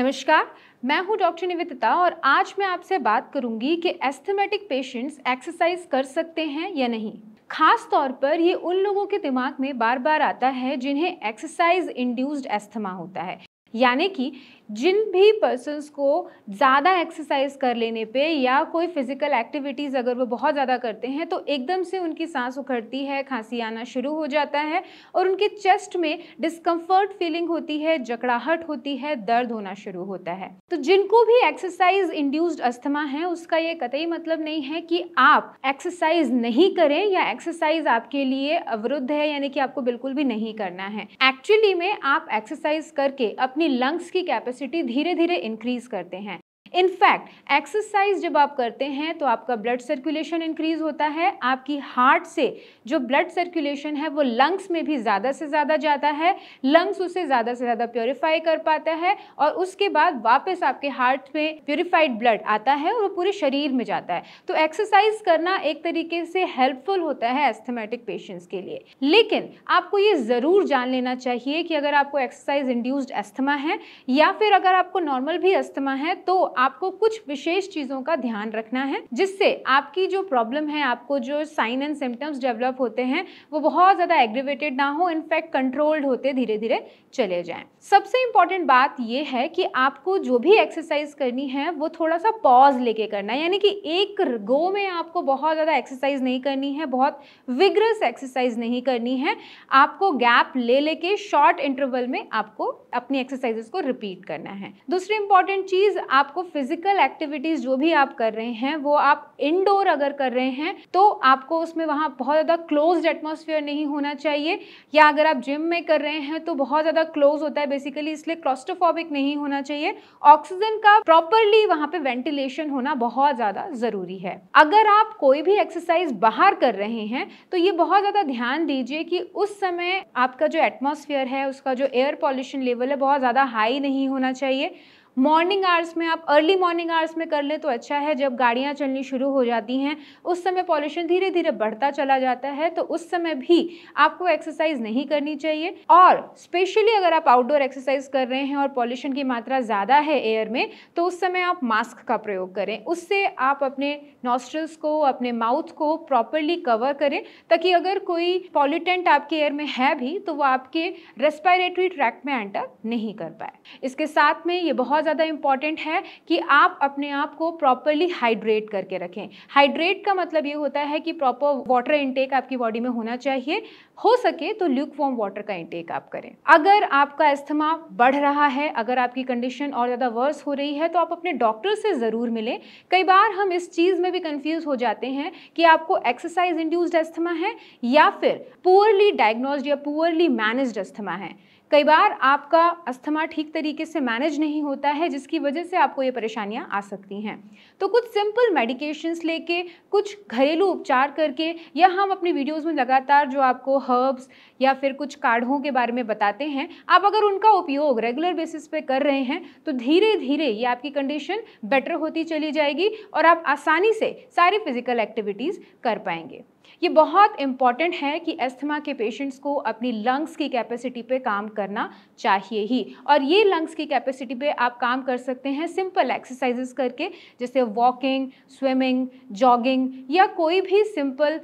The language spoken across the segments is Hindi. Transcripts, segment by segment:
नमस्कार मैं हूं डॉक्टर निवेदिता और आज मैं आपसे बात करूंगी कि एस्थमेटिक पेशेंट्स एक्सरसाइज कर सकते हैं या नहीं खास तौर पर ये उन लोगों के दिमाग में बार बार आता है जिन्हें एक्सरसाइज इंड्यूस्ड एस्थमा होता है यानी कि जिन भी पर्सनस को ज़्यादा एक्सरसाइज कर लेने पे या कोई फिज़िकल एक्टिविटीज़ अगर वो बहुत ज़्यादा करते हैं तो एकदम से उनकी सांस उखड़ती है खांसी आना शुरू हो जाता है और उनके चेस्ट में डिस्कम्फर्ट फीलिंग होती है जकड़ाहट होती है दर्द होना शुरू होता है तो जिनको भी एक्सरसाइज इंड्यूस्ड अस्थमा है उसका ये कतई मतलब नहीं है कि आप एक्सरसाइज नहीं करें या एक्सरसाइज आपके लिए अवरुद्ध है यानी कि आपको बिल्कुल भी नहीं करना है एक्चुअली में आप एक्सरसाइज करके अपनी लंग्स की कैपेसिटी कैपेसिटी धीरे धीरे इंक्रीज़ करते हैं इनफैक्ट एक्सरसाइज जब आप करते हैं तो आपका ब्लड सर्कुलेशन इंक्रीज होता है आपकी हार्ट से जो ब्लड सर्कुलेशन है वो लंग्स में भी ज़्यादा से ज़्यादा जाता है लंग्स उसे ज़्यादा से ज़्यादा प्योरीफाई कर पाता है और उसके बाद वापस आपके हार्ट में प्योरीफाइड ब्लड आता है और वो पूरे शरीर में जाता है तो एक्सरसाइज करना एक तरीके से हेल्पफुल होता है एस्थमेटिक पेशेंट्स के लिए लेकिन आपको ये ज़रूर जान लेना चाहिए कि अगर आपको एक्सरसाइज इंड्यूस्ड अस्थमा है या फिर अगर आपको नॉर्मल भी अस्थमा है तो आपको कुछ विशेष चीज़ों का ध्यान रखना है जिससे आपकी जो प्रॉब्लम है आपको जो साइन एंड सिम्टम्स डेवलप होते हैं वो बहुत ज़्यादा एग्रीवेटेड ना हो इनफैक्ट कंट्रोल्ड होते धीरे धीरे चले जाए सबसे इंपॉर्टेंट बात यह है कि आपको जो भी एक्सरसाइज करनी है वो थोड़ा सा पॉज लेके करना है यानी कि एक गो में आपको बहुत ज़्यादा एक्सरसाइज नहीं करनी है बहुत विग्रस एक्सरसाइज नहीं करनी है आपको गैप ले लेके शॉर्ट इंटरवल में आपको अपनी एक्सरसाइजेस को रिपीट करना है दूसरी इंपॉर्टेंट चीज़ आपको फिजिकल एक्टिविटीज़ जो भी आप कर रहे हैं वो आप इनडोर अगर कर रहे हैं तो आपको उसमें वहाँ बहुत ज़्यादा क्लोज एटमोसफियर नहीं होना चाहिए या अगर आप जिम में कर रहे हैं तो बहुत ज़्यादा क्लोज होता है बेसिकली इसलिए क्लॉस्ट्रोफॉबिक नहीं होना चाहिए ऑक्सीजन का प्रॉपरली वहाँ पे वेंटिलेशन होना बहुत ज़्यादा ज़रूरी है अगर आप कोई भी एक्सरसाइज बाहर कर रहे हैं तो ये बहुत ज़्यादा ध्यान दीजिए कि उस समय आपका जो एटमोसफियर है उसका जो एयर पॉल्यूशन लेवल है बहुत ज़्यादा हाई नहीं होना चाहिए मॉर्निंग आवर्स में आप अर्ली मॉर्निंग आवर्स में कर लें तो अच्छा है जब गाड़ियाँ चलनी शुरू हो जाती हैं उस समय पॉल्यूशन धीरे धीरे बढ़ता चला जाता है तो उस समय भी आपको एक्सरसाइज नहीं करनी चाहिए और स्पेशली अगर आप आउटडोर एक्सरसाइज कर रहे हैं और पॉल्यूशन की मात्रा ज़्यादा है एयर में तो उस समय आप मास्क का प्रयोग करें उससे आप अपने नॉस्ट्रल्स को अपने माउथ को प्रॉपरली कवर करें ताकि अगर कोई पॉल्यूटेंट आपके एयर में है भी तो वो आपके रेस्पायरेटरी ट्रैक में एंटर नहीं कर पाए इसके साथ में ये बहुत ज़्यादा इम्पॉर्टेंट है कि आप अपने आप को प्रॉपरली हाइड्रेट करके रखें हाइड्रेट का मतलब ये होता है कि प्रॉपर वाटर इंटेक आपकी बॉडी में होना चाहिए हो सके तो ल्यूक फॉर्म वाटर का इंटेक आप करें अगर आपका अस्थमा बढ़ रहा है अगर आपकी कंडीशन और ज़्यादा वर्स हो रही है तो आप अपने डॉक्टर से ज़रूर मिलें कई बार हम इस चीज़ में भी कन्फ्यूज हो जाते हैं कि आपको एक्सरसाइज इंड्यूस्ड अस्थमा है या फिर पुअरली डायग्नोज या पुअरली मैनेज्ड अस्थमा है कई बार आपका अस्थमा ठीक तरीके से मैनेज नहीं होता है जिसकी वजह से आपको ये परेशानियाँ आ सकती हैं तो कुछ सिंपल मेडिकेशंस लेके कुछ घरेलू उपचार करके या हम अपनी वीडियोस में लगातार जो आपको हर्ब्स या फिर कुछ काढ़ों के बारे में बताते हैं आप अगर उनका उपयोग रेगुलर बेसिस पे कर रहे हैं तो धीरे धीरे ये आपकी कंडीशन बेटर होती चली जाएगी और आप आसानी से सारी फिजिकल एक्टिविटीज़ कर पाएंगे ये बहुत इम्पॉर्टेंट है कि एस्थमा के पेशेंट्स को अपनी लंग्स की कैपेसिटी पे काम करना चाहिए ही और ये लंग्स की कैपेसिटी पे आप काम कर सकते हैं सिंपल एक्सरसाइजेस करके जैसे वॉकिंग स्विमिंग जॉगिंग या कोई भी सिंपल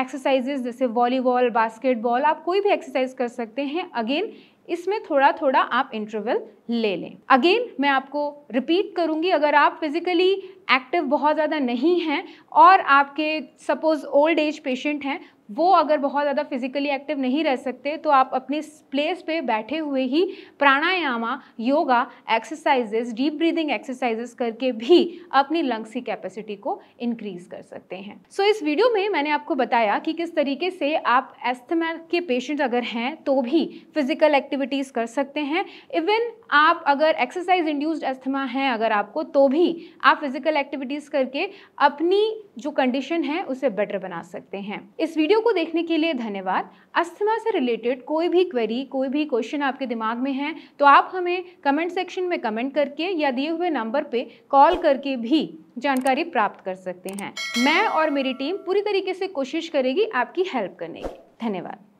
एक्सरसाइजेस uh, जैसे वॉलीबॉल बास्केटबॉल आप कोई भी एक्सरसाइज कर सकते हैं अगेन इसमें थोड़ा थोड़ा आप इंटरवल ले लें अगेन मैं आपको रिपीट करूंगी अगर आप फिज़िकली एक्टिव बहुत ज़्यादा नहीं हैं और आपके सपोज़ ओल्ड एज पेशेंट हैं वो अगर बहुत ज़्यादा फिजिकली एक्टिव नहीं रह सकते तो आप अपने प्लेस पे बैठे हुए ही pranayama yoga exercises deep breathing exercises करके भी अपनी लंग्स की कैपेसिटी को इंक्रीज कर सकते हैं सो so, इस वीडियो में मैंने आपको बताया कि किस तरीके से आप एस्थमा के पेशेंट अगर हैं तो भी फिजिकल एक्टिविटीज़ कर सकते हैं इवन आप अगर एक्सरसाइज इंड्यूस्ड एस्थमा है अगर आपको तो भी आप फिजिकल एक्टिविटीज़ करके अपनी जो कंडीशन है उसे बेटर बना सकते हैं इस वीडियो वीडियो को देखने के लिए धन्यवाद अस्थमा से रिलेटेड कोई भी क्वेरी कोई भी क्वेश्चन आपके दिमाग में है तो आप हमें कमेंट सेक्शन में कमेंट करके या दिए हुए नंबर पे कॉल करके भी जानकारी प्राप्त कर सकते हैं मैं और मेरी टीम पूरी तरीके से कोशिश करेगी आपकी हेल्प करने की धन्यवाद